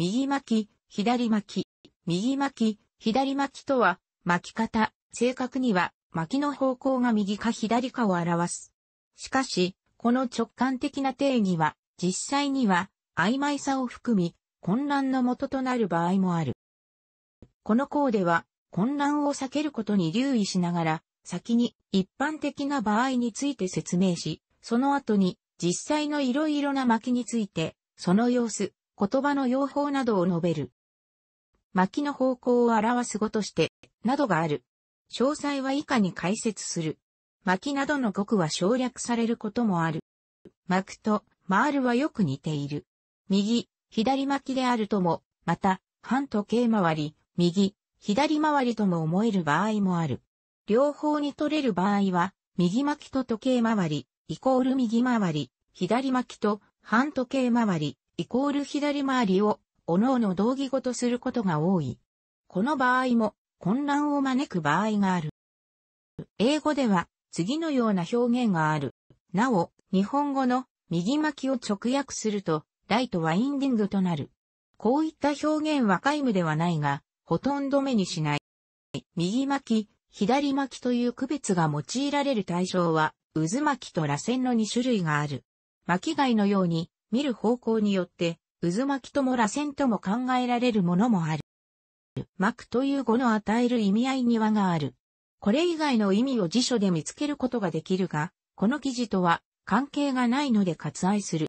右巻き、左巻き、右巻き、左巻きとは、巻き方、正確には、巻きの方向が右か左かを表す。しかし、この直感的な定義は、実際には、曖昧さを含み、混乱の元となる場合もある。この項では、混乱を避けることに留意しながら、先に一般的な場合について説明し、その後に実際の色々な巻きについて、その様子、言葉の用法などを述べる。巻きの方向を表す語として、などがある。詳細は以下に解説する。巻きなどの語句は省略されることもある。巻くと、回るはよく似ている。右、左巻きであるとも、また、反時計回り、右、左回りとも思える場合もある。両方に取れる場合は、右巻きと時計回り、イコール右回り、左巻きと反時計回り、イコール左回りを、おのおの同義語とすることが多い。この場合も、混乱を招く場合がある。英語では、次のような表現がある。なお、日本語の右巻きを直訳すると、ライトワインディングとなる。こういった表現は皆無ではないが、ほとんど目にしない。右巻き、左巻きという区別が用いられる対象は、渦巻きと螺旋の2種類がある。巻き貝のように、見る方向によって、渦巻きとも螺旋とも考えられるものもある。巻くという語の与える意味合いにはがある。これ以外の意味を辞書で見つけることができるが、この記事とは関係がないので割愛する。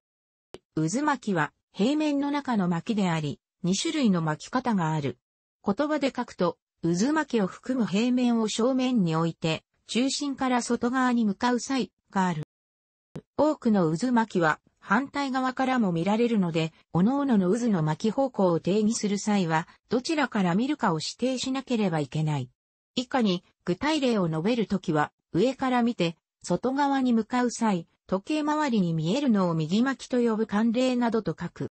渦巻きは平面の中の巻きであり、2種類の巻き方がある。言葉で書くと、渦巻きを含む平面を正面に置いて、中心から外側に向かう際がある。多くの渦巻きは反対側からも見られるので、各々の渦の巻き方向を定義する際は、どちらから見るかを指定しなければいけない。以下に、具体例を述べるときは、上から見て、外側に向かう際、時計回りに見えるのを右巻きと呼ぶ慣例などと書く。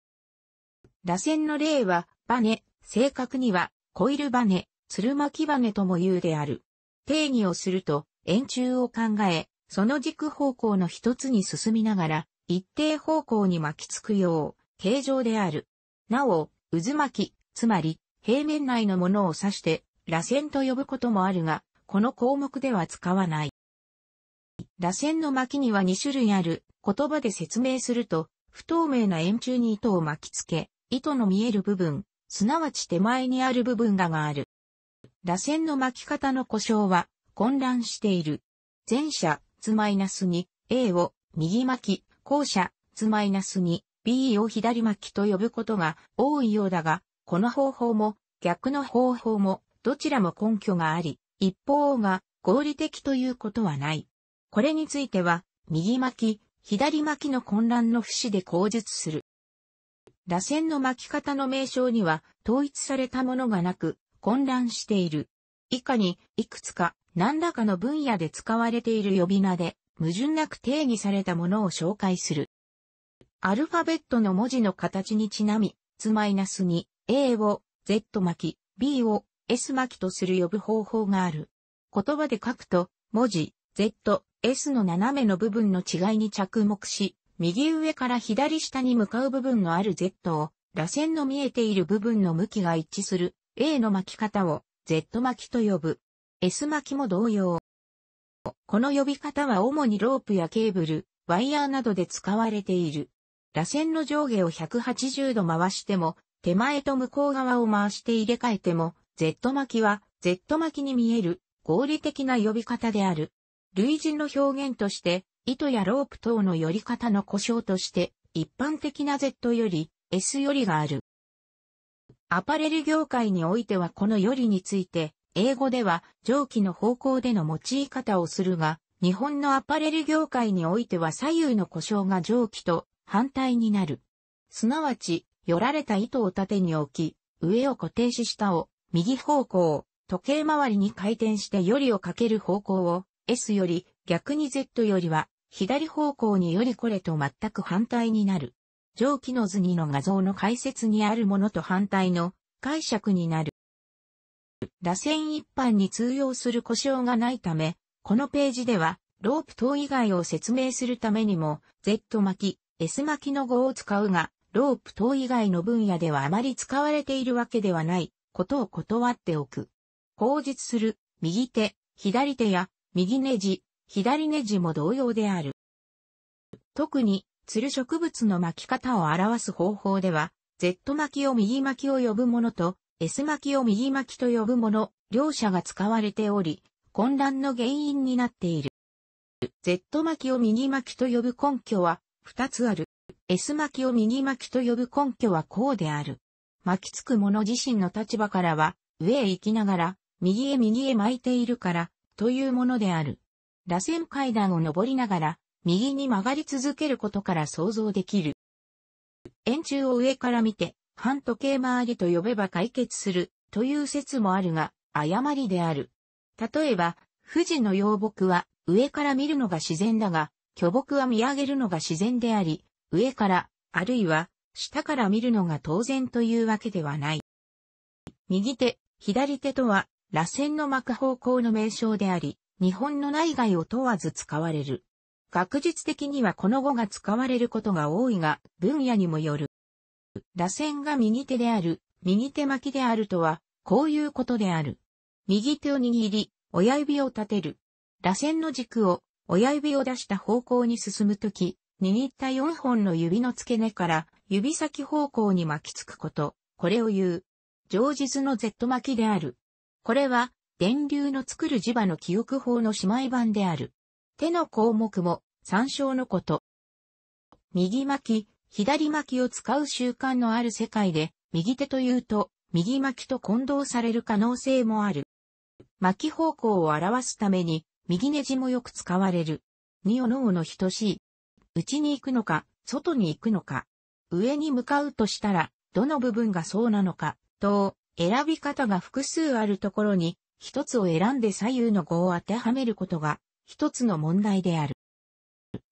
螺旋の例は、バネ、正確には、コイルバネ、鶴巻バネとも言うである。定義をすると、円柱を考え、その軸方向の一つに進みながら、一定方向に巻きつくよう、形状である。なお、渦巻き、つまり、平面内のものを指して、螺旋と呼ぶこともあるが、この項目では使わない。螺旋の巻きには2種類ある、言葉で説明すると、不透明な円柱に糸を巻きつけ、糸の見える部分、すなわち手前にある部分ががある。螺旋の巻き方の故障は混乱している。前者、つマイナスに、A を右巻き、後者、図 -2、B を左巻きと呼ぶことが多いようだが、この方法も逆の方法もどちらも根拠があり、一方が合理的ということはない。これについては、右巻き、左巻きの混乱の節で口述する。螺旋の巻き方の名称には統一されたものがなく、混乱している。以下に、いくつか何らかの分野で使われている呼び名で矛盾なく定義されたものを紹介する。アルファベットの文字の形にちなみ、つスに a を z 巻き、b を s 巻きとする呼ぶ方法がある。言葉で書くと、文字、z、s の斜めの部分の違いに着目し、右上から左下に向かう部分のある z を、螺旋の見えている部分の向きが一致する a の巻き方を z 巻きと呼ぶ。s 巻きも同様。この呼び方は主にロープやケーブル、ワイヤーなどで使われている。螺旋の上下を180度回しても、手前と向こう側を回して入れ替えても、Z 巻きは Z 巻きに見える合理的な呼び方である。類似の表現として、糸やロープ等の寄り方の故障として、一般的な Z より S よりがある。アパレル業界においてはこのよりについて、英語では上記の方向での用い方をするが、日本のアパレル業界においては左右の故障が上記と反対になる。すなわち、寄られた糸を縦に置き、上を固定し下を右方向、時計回りに回転してよりをかける方向を S より逆に Z よりは左方向によりこれと全く反対になる。上記の図2の画像の解説にあるものと反対の解釈になる。螺旋一般に通用する故障がないため、このページでは、ロープ等以外を説明するためにも、Z 巻き、S 巻きの語を使うが、ロープ等以外の分野ではあまり使われているわけではないことを断っておく。口述する、右手、左手や、右ネジ、左ネジも同様である。特に、つる植物の巻き方を表す方法では、Z 巻きを右巻きを呼ぶものと、S 巻きを右巻きと呼ぶもの、両者が使われており、混乱の原因になっている。Z 巻きを右巻きと呼ぶ根拠は、二つある。S 巻きを右巻きと呼ぶ根拠はこうである。巻きつく者自身の立場からは、上へ行きながら、右へ右へ巻いているから、というものである。螺旋階段を登りながら、右に曲がり続けることから想像できる。円柱を上から見て、反時計回りと呼べば解決するという説もあるが、誤りである。例えば、富士の洋木は上から見るのが自然だが、巨木は見上げるのが自然であり、上から、あるいは、下から見るのが当然というわけではない。右手、左手とは、螺旋の巻く方向の名称であり、日本の内外を問わず使われる。学術的にはこの語が使われることが多いが、分野にもよる。螺旋が右手である、右手巻きであるとは、こういうことである。右手を握り、親指を立てる。螺旋の軸を、親指を出した方向に進むとき、握った4本の指の付け根から指先方向に巻きつくこと、これを言う。上実の Z 巻きである。これは、電流の作る磁場の記憶法の姉妹版である。手の項目も参照のこと。右巻き、左巻きを使う習慣のある世界で、右手というと、右巻きと混同される可能性もある。巻き方向を表すために、右ネジもよく使われる。におのおの等しい。内に行くのか、外に行くのか。上に向かうとしたら、どの部分がそうなのか、と、選び方が複数あるところに、一つを選んで左右の語を当てはめることが、一つの問題である。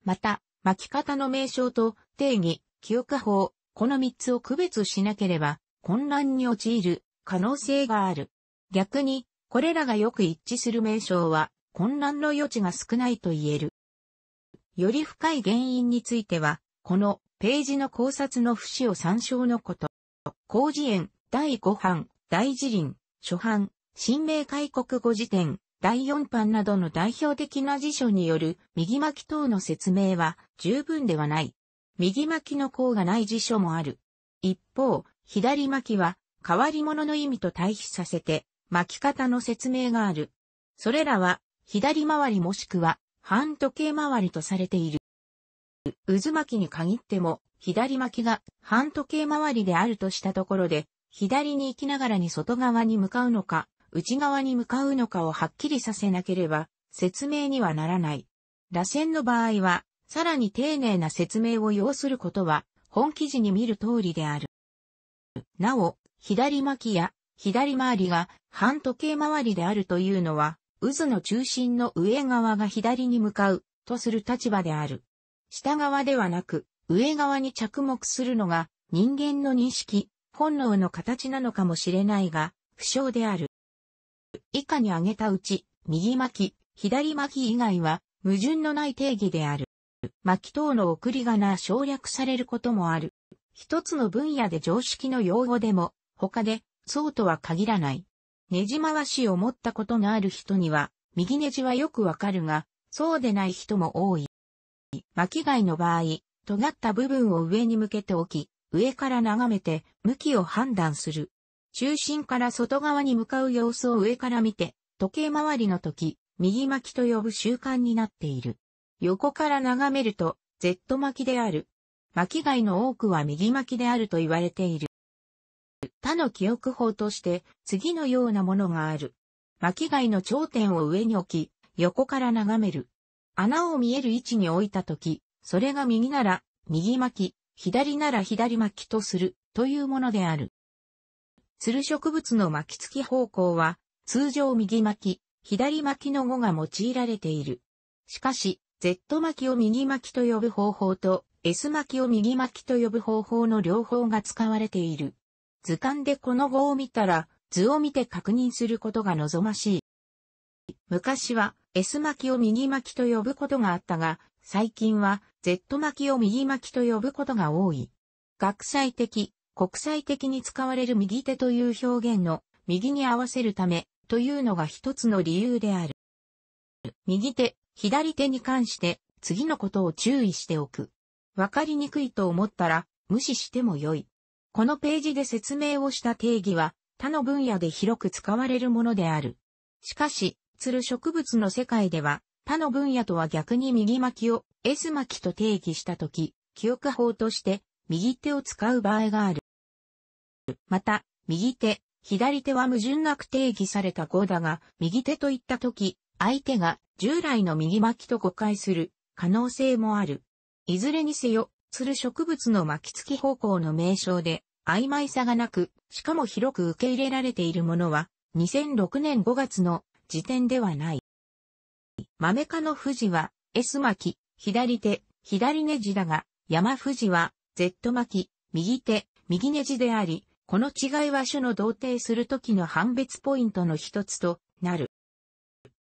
また、巻き方の名称と定義、休暇法、この3つを区別しなければ混乱に陥る可能性がある。逆に、これらがよく一致する名称は混乱の余地が少ないと言える。より深い原因については、このページの考察の節を参照のこと。工事園第5版、大辞林、初版、新明開国語辞典、第4版などの代表的な辞書による右巻き等の説明は十分ではない。右巻きの項がない辞書もある。一方、左巻きは、変わり者の意味と対比させて、巻き方の説明がある。それらは、左回りもしくは、半時計回りとされている。渦巻きに限っても、左巻きが半時計回りであるとしたところで、左に行きながらに外側に向かうのか、内側に向かうのかをはっきりさせなければ、説明にはならない。螺旋の場合は、さらに丁寧な説明を要することは、本記事に見る通りである。なお、左巻きや左回りが反時計回りであるというのは、渦の中心の上側が左に向かうとする立場である。下側ではなく、上側に着目するのが人間の認識、本能の形なのかもしれないが、不詳である。以下に挙げたうち、右巻き、左巻き以外は矛盾のない定義である。巻等の送り仮名省略されることもある。一つの分野で常識の用語でも、他で、そうとは限らない。ネジ回しを持ったことがある人には、右ネジはよくわかるが、そうでない人も多い。巻き貝の場合、尖った部分を上に向けておき、上から眺めて向きを判断する。中心から外側に向かう様子を上から見て、時計回りの時、右巻きと呼ぶ習慣になっている。横から眺めると、Z 巻きである。巻き貝の多くは右巻きであると言われている。他の記憶法として、次のようなものがある。巻き貝の頂点を上に置き、横から眺める。穴を見える位置に置いたとき、それが右なら、右巻き、左なら左巻きとする、というものである。つる植物の巻き付き方向は、通常右巻き、左巻きの語が用いられている。しかし、Z 巻きを右巻きと呼ぶ方法と S 巻きを右巻きと呼ぶ方法の両方が使われている。図鑑でこの語を見たら図を見て確認することが望ましい。昔は S 巻きを右巻きと呼ぶことがあったが、最近は Z 巻きを右巻きと呼ぶことが多い。学際的、国際的に使われる右手という表現の右に合わせるためというのが一つの理由である。右手左手に関して次のことを注意しておく。わかりにくいと思ったら無視してもよい。このページで説明をした定義は他の分野で広く使われるものである。しかし、つる植物の世界では他の分野とは逆に右巻きを S 巻きと定義したとき、記憶法として右手を使う場合がある。また、右手、左手は矛盾なく定義された語だが、右手と言ったとき、相手が従来の右巻きと誤解する可能性もある。いずれにせよ、つる植物の巻き付き方向の名称で、曖昧さがなく、しかも広く受け入れられているものは、2006年5月の時点ではない。豆科の富士は、S 巻き、左手、左ネジだが、山富士は、Z 巻き、右手、右ネジであり、この違いは種の同定するときの判別ポイントの一つとなる。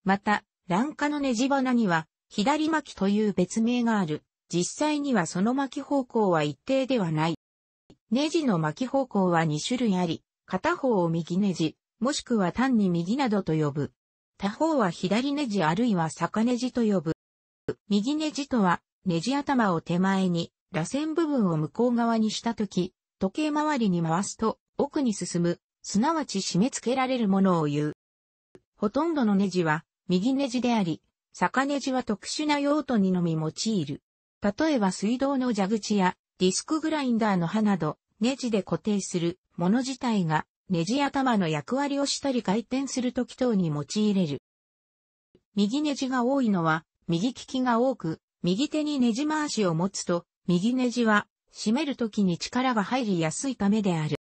また、卵化のネジ花には、左巻きという別名がある。実際にはその巻き方向は一定ではない。ネジの巻き方向は2種類あり、片方を右ネジ、もしくは単に右などと呼ぶ。他方は左ネジあるいは逆ネジと呼ぶ。右ネジとは、ネジ頭を手前に、螺旋部分を向こう側にしたとき、時計回りに回すと、奥に進む、すなわち締め付けられるものを言う。ほとんどのネジは、右ネジであり、逆ネジは特殊な用途にのみ用いる。例えば水道の蛇口やディスクグラインダーの刃など、ネジで固定するもの自体がネジ頭の役割をしたり回転する時等に用いれる。右ネジが多いのは、右利きが多く、右手にネジ回しを持つと、右ネジは、締める時に力が入りやすいためである。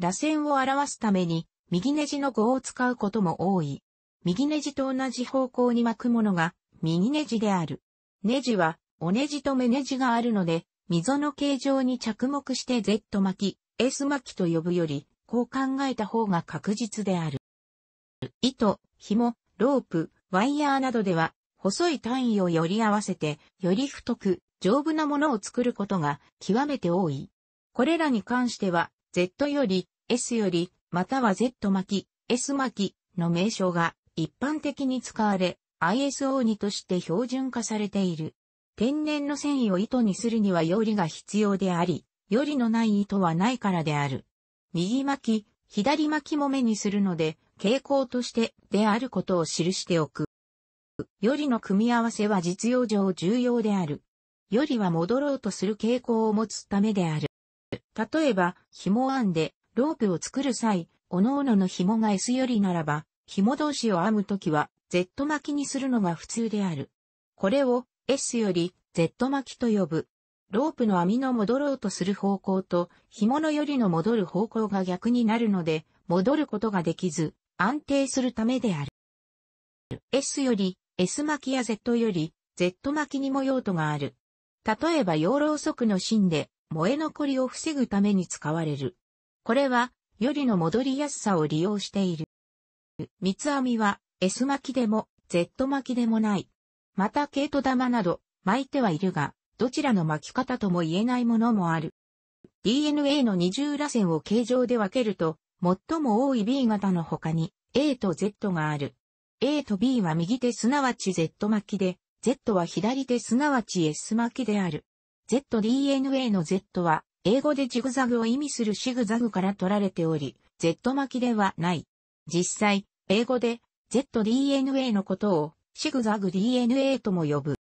螺旋を表すために、右ネジの語を使うことも多い。右ネジと同じ方向に巻くものが、右ネジである。ネジは、おネジと目ネジがあるので、溝の形状に着目して Z 巻き、S 巻きと呼ぶより、こう考えた方が確実である。糸、紐、ロープ、ワイヤーなどでは、細い単位をより合わせて、より太く、丈夫なものを作ることが極めて多い。これらに関しては、Z より、S より、または Z 巻き、S 巻きの名称が一般的に使われ、ISO2 として標準化されている。天然の繊維を糸にするにはよりが必要であり、よりのない糸はないからである。右巻き、左巻きも目にするので、傾向としてであることを記しておく。よりの組み合わせは実用上重要である。よりは戻ろうとする傾向を持つためである。例えば、紐編んで、ロープを作る際、各々の紐が S よりならば、紐同士を編むときは、Z 巻きにするのが普通である。これを S より Z 巻きと呼ぶ。ロープの網の戻ろうとする方向と、紐のよりの戻る方向が逆になるので、戻ることができず、安定するためである。S より S 巻きや Z より Z 巻きにも用途がある。例えば養老足の芯で燃え残りを防ぐために使われる。これは、よりの戻りやすさを利用している。三つ編みは S 巻きでも Z 巻きでもない。また毛糸玉など巻いてはいるが、どちらの巻き方とも言えないものもある。DNA の二重螺旋を形状で分けると、最も多い B 型の他に A と Z がある。A と B は右手すなわち Z 巻きで、Z は左手すなわち S 巻きである。ZDNA の Z は、英語でジグザグを意味するシグザグから取られており、Z 巻きではない。実際、英語で ZDNA のことをシグザグ DNA とも呼ぶ。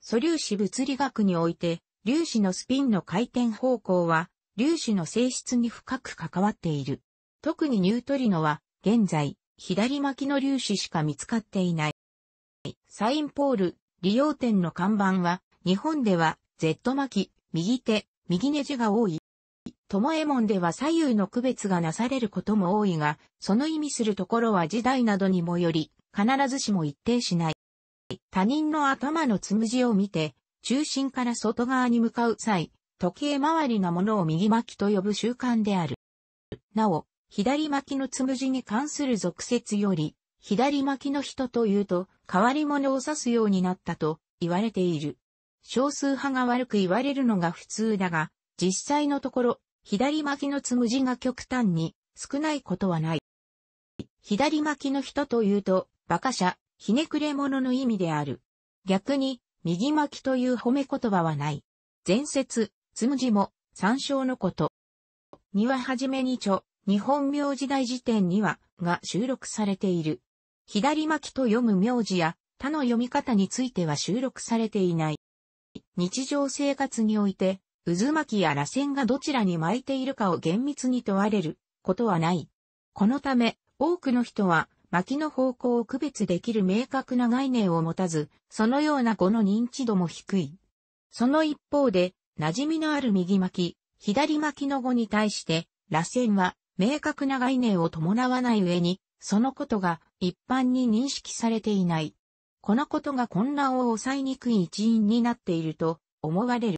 素粒子物理学において、粒子のスピンの回転方向は、粒子の性質に深く関わっている。特にニュートリノは、現在、左巻きの粒子しか見つかっていない。サインポール、利用点の看板は、日本では、Z 巻き、右手、右ネジが多いともえもんでは左右の区別がなされることも多いが、その意味するところは時代などにもより、必ずしも一定しない。他人の頭のつむじを見て、中心から外側に向かう際、時計回りのものを右巻きと呼ぶ習慣である。なお、左巻きのつむじに関する俗説より、左巻きの人というと、変わり者を指すようになったと言われている。少数派が悪く言われるのが普通だが、実際のところ、左巻きのつむじが極端に少ないことはない。左巻きの人というと、馬鹿者、ひねくれ者の意味である。逆に、右巻きという褒め言葉はない。前説、つむじも、参照のこと。にははじめに著、日本名字大辞典には、が収録されている。左巻きと読む名字や、他の読み方については収録されていない。日常生活において、渦巻きや螺旋がどちらに巻いているかを厳密に問われることはない。このため、多くの人は巻きの方向を区別できる明確な概念を持たず、そのような語の認知度も低い。その一方で、馴染みのある右巻き、左巻きの語に対して、螺旋は明確な概念を伴わない上に、そのことが一般に認識されていない。このことが混乱を抑えにくい一因になっていると思われる。